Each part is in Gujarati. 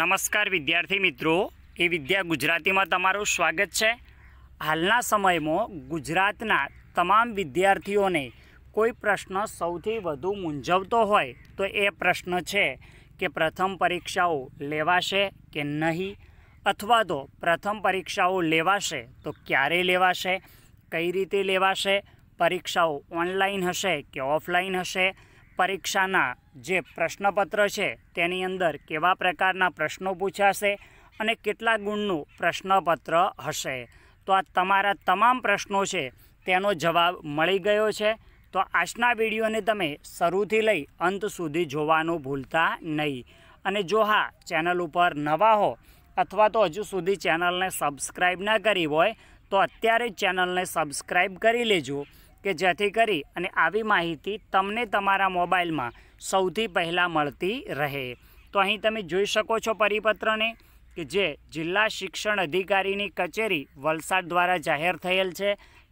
નમસ્કાર વિદ્યાર્થી મિત્રો એ વિદ્યા ગુજરાતીમાં તમારું સ્વાગત છે હાલના સમયમાં ગુજરાતના તમામ વિદ્યાર્થીઓને કોઈ પ્રશ્ન સૌથી વધુ મૂંઝવતો હોય તો એ પ્રશ્ન છે કે પ્રથમ પરીક્ષાઓ લેવાશે કે નહીં અથવા તો પ્રથમ પરીક્ષાઓ લેવાશે તો ક્યારે લેવાશે કઈ રીતે લેવાશે પરીક્ષાઓ ઓનલાઈન હશે કે ઓફલાઈન હશે પરીક્ષાના જે પ્રશ્નપત્ર છે તેની અંદર કેવા પ્રકારના પ્રશ્નો પૂછાશે અને કેટલા ગુણનું પ્રશ્નપત્ર હશે તો આ તમારા તમામ પ્રશ્નો છે તેનો જવાબ મળી ગયો છે તો આજના વિડીયોને તમે શરૂથી લઈ અંત સુધી જોવાનું ભૂલતા નહીં અને જો હા ચેનલ ઉપર નવા હો અથવા તો હજુ સુધી ચેનલને સબસ્ક્રાઈબ ન કરી હોય તો અત્યારે જ ચેનલને સબસ્ક્રાઈબ કરી લેજો કે જેથી કરી અને આવી માહિતી તમને તમારા મોબાઈલમાં સૌથી પહેલાં મળતી રહે તો અહીં તમે જોઈ શકો છો પરિપત્રને કે જે જિલ્લા શિક્ષણ અધિકારીની કચેરી વલસાડ દ્વારા જાહેર થયેલ છે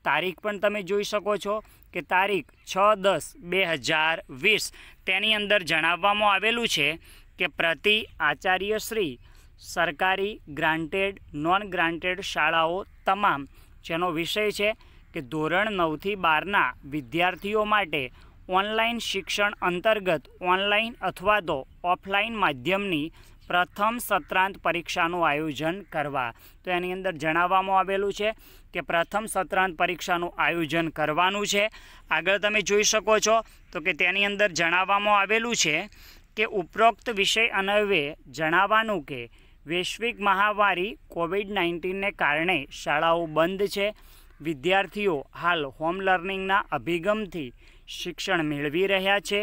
તારીખ પણ તમે જોઈ શકો છો કે તારીખ છ દસ બે હજાર વીસ તેની અંદર જણાવવામાં આવેલું છે કે પ્રતિ આચાર્ય શ્રી સરકારી ગ્રાન્ટેડ નોન ગ્રાન્ટેડ શાળાઓ તમામ જેનો વિષય છે કે ધોરણ નવથી બારના વિદ્યાર્થીઓ માટે ઓનલાઈન શિક્ષણ અંતર્ગત ઓનલાઈન અથવા તો ઓફલાઈન માધ્યમની પ્રથમ સત્રાંત પરીક્ષાનું આયોજન કરવા તો એની અંદર જણાવવામાં આવેલું છે કે પ્રથમ સત્રાંત પરીક્ષાનું આયોજન કરવાનું છે આગળ તમે જોઈ શકો છો તો કે તેની અંદર જણાવવામાં આવેલું છે કે ઉપરોક્ત વિષય અન્વયે જણાવવાનું કે વૈશ્વિક મહામારી કોવિડ નાઇન્ટીનને કારણે શાળાઓ બંધ છે વિદ્યાર્થીઓ હાલ હોમ લર્નિંગના અભિગમથી શિક્ષણ મેળવી રહ્યા છે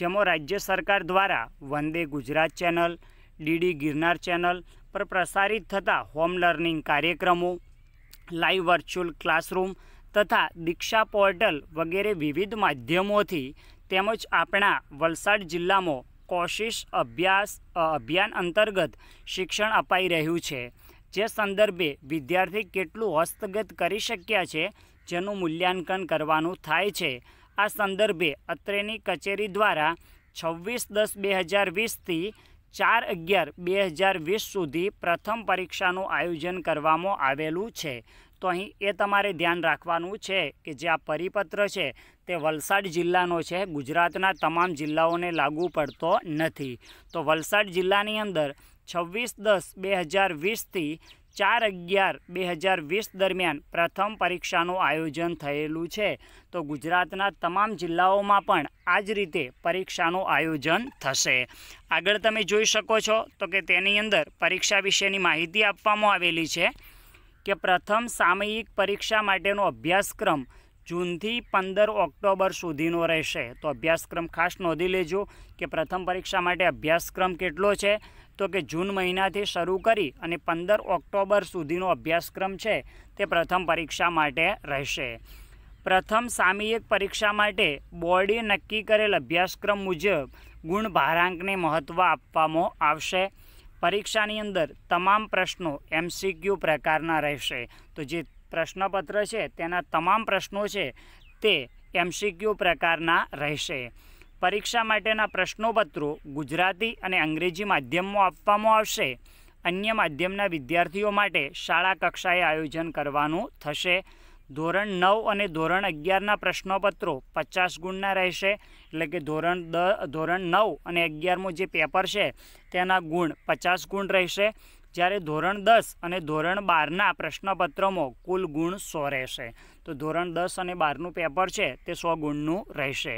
જેમાં રાજ્ય સરકાર દ્વારા Vande Gujarat channel DD Girnar channel પર પ્રસારિત થતા હોમ લર્નિંગ કાર્યક્રમો લાઈવ વર્ચ્યુઅલ ક્લાસરૂમ તથા દીક્ષા પોર્ટલ વગેરે વિવિધ માધ્યમોથી તેમજ આપણા વલસાડ જિલ્લામાં કોશિશ અભ્યાસ અભિયાન અંતર્ગત શિક્ષણ અપાઈ રહ્યું છે જે સંદર્ભે વિદ્યાર્થી કેટલું હસ્તગત કરી શક્યા છે જેનું મૂલ્યાંકન કરવાનું થાય છે આ સંદર્ભે અત્રેની કચેરી દ્વારા છવ્વીસ દસ બે હજાર વીસથી ચાર અગિયાર બે હજાર વીસ સુધી પ્રથમ પરીક્ષાનું આયોજન કરવામાં આવેલું છે તો અહીં એ તમારે ધ્યાન રાખવાનું છે કે જે આ પરિપત્ર છે તે વલસાડ જિલ્લાનો છે ગુજરાતના તમામ જિલ્લાઓને લાગુ પડતો નથી તો વલસાડ જિલ્લાની અંદર છવ્વીસ દસ બે હજાર વીસથી ચાર અગિયાર બે હજાર વીસ દરમિયાન પ્રથમ પરીક્ષાનું આયોજન થયેલું છે તો ગુજરાતના તમામ જિલ્લાઓમાં પણ આ જ રીતે પરીક્ષાનું આયોજન થશે આગળ તમે જોઈ શકો છો તો કે તેની અંદર પરીક્ષા વિશેની માહિતી આપવામાં આવેલી છે કે પ્રથમ સામયિક પરીક્ષા માટેનો અભ્યાસક્રમ જૂનથી પંદર ઓક્ટોબર સુધીનો રહેશે તો અભ્યાસક્રમ ખાસ નોંધી લેજો કે પ્રથમ પરીક્ષા માટે અભ્યાસક્રમ કેટલો છે તો કે જૂન મહિનાથી શરૂ કરી અને પંદર ઓક્ટોબર સુધીનો અભ્યાસક્રમ છે તે પ્રથમ પરીક્ષા માટે રહેશે પ્રથમ સામયિક પરીક્ષા માટે બોર્ડે નક્કી કરેલ અભ્યાસક્રમ મુજબ ગુણ ભારાંકને મહત્ત્વ આપવામાં આવશે પરીક્ષાની અંદર તમામ પ્રશ્નો એમસીક્યુ પ્રકારના રહેશે તો જે પ્રશ્નપત્ર છે તેના તમામ પ્રશ્નો છે તે એમસીક્યુ પ્રકારના રહેશે પરીક્ષા માટેના પ્રશ્નોપત્રો ગુજરાતી અને અંગ્રેજી માધ્યમમાં આપવામાં આવશે અન્ય માધ્યમના વિદ્યાર્થીઓ માટે શાળા કક્ષાએ આયોજન કરવાનું થશે ધોરણ નવ અને ધોરણ અગિયારના પ્રશ્નોપત્રો પચાસ ગુણના રહેશે એટલે કે ધોરણ દ ધોરણ નવ અને અગિયારમું જે પેપર છે તેના ગુણ પચાસ ગુણ રહેશે જ્યારે ધોરણ દસ અને ધોરણ બારના પ્રશ્નપત્રમાં કુલ ગુણ સો રહેશે તો ધોરણ દસ અને બારનું પેપર છે તે સો ગુણનું રહેશે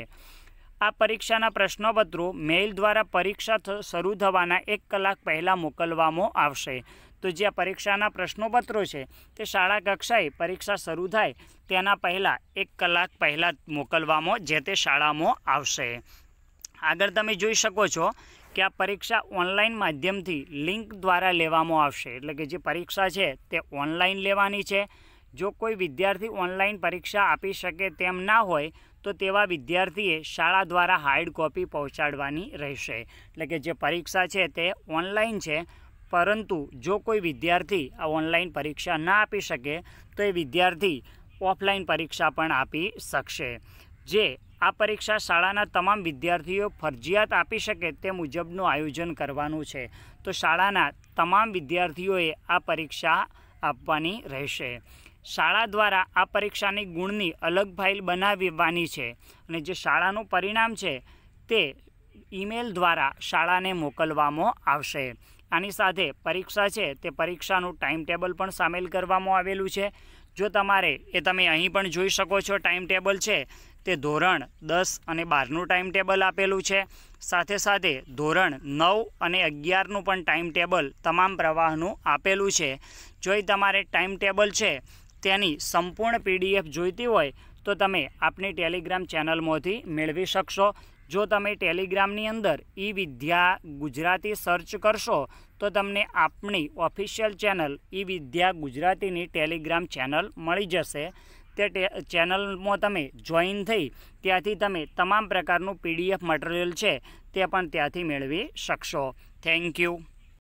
આ પરીક્ષાના પ્રશ્નપત્રો મેઇલ દ્વારા પરીક્ષા શરૂ થવાના એક કલાક પહેલાં મોકલવામાં આવશે તો જે પરીક્ષાના પ્રશ્નોપત્રો છે તે શાળા કક્ષાએ પરીક્ષા શરૂ થાય તેના પહેલાં એક કલાક પહેલાં મોકલવામાં જે તે શાળામાં આવશે આગળ તમે જોઈ શકો છો કે આ પરીક્ષા ઓનલાઈન માધ્યમથી લિંક દ્વારા લેવામાં આવશે એટલે કે જે પરીક્ષા છે તે ઓનલાઈન લેવાની છે જો કોઈ વિદ્યાર્થી ઓનલાઈન પરીક્ષા આપી શકે તેમ ના હોય તો તેવા વિદ્યાર્થીએ શાળા દ્વારા હાર્ડ કોપી પહોંચાડવાની રહેશે એટલે કે જે પરીક્ષા છે તે ઓનલાઈન છે પરંતુ જો કોઈ વિદ્યાર્થી આ ઓનલાઈન પરીક્ષા ના આપી શકે તો એ વિદ્યાર્થી ઓફલાઈન પરીક્ષા પણ આપી શકશે જે આ પરીક્ષા શાળાના તમામ વિદ્યાર્થીઓ ફરજિયાત આપી શકે તે મુજબનું આયોજન કરવાનું છે તો શાળાના તમામ વિદ્યાર્થીઓએ આ પરીક્ષા આપવાની રહેશે શાળા દ્વારા આ પરીક્ષાની ગુણની અલગ ફાઇલ બનાવવાની છે અને જે શાળાનું પરિણામ છે તે ઈમેલ દ્વારા શાળાને મોકલવામાં આવશે આની સાથે પરીક્ષા છે તે પરીક્ષાનું ટાઈમ ટેબલ પણ સામેલ કરવામાં આવેલું છે જો તમારે એ તમે અહીં પણ જોઈ શકો છો ટાઈમ ટેબલ છે તે ધોરણ દસ અને બારનું ટાઈમ ટેબલ આપેલું છે સાથે સાથે ધોરણ નવ અને અગિયારનું પણ ટાઈમ ટેબલ તમામ પ્રવાહનું આપેલું છે જોઈ તમારે ટાઈમ ટેબલ છે તેની સંપૂર્ણ પીડીએફ જોઈતી હોય તો તમે આપની ટેલિગ્રામ ચેનલમાંથી મેળવી શકશો જો તમે ટેલિગ્રામની અંદર ઈ વિદ્યા ગુજરાતી સર્ચ કરશો તો તમને આપણી ઓફિશિયલ ચેનલ ઈ વિદ્યા ગુજરાતીની ટેલિગ્રામ ચેનલ મળી જશે તે ચેનલમાં તમે જોઈન થઈ ત્યાંથી તમે તમામ પ્રકારનું પીડીએફ મટીરિયલ છે તે પણ ત્યાંથી મેળવી શકશો થેન્ક યુ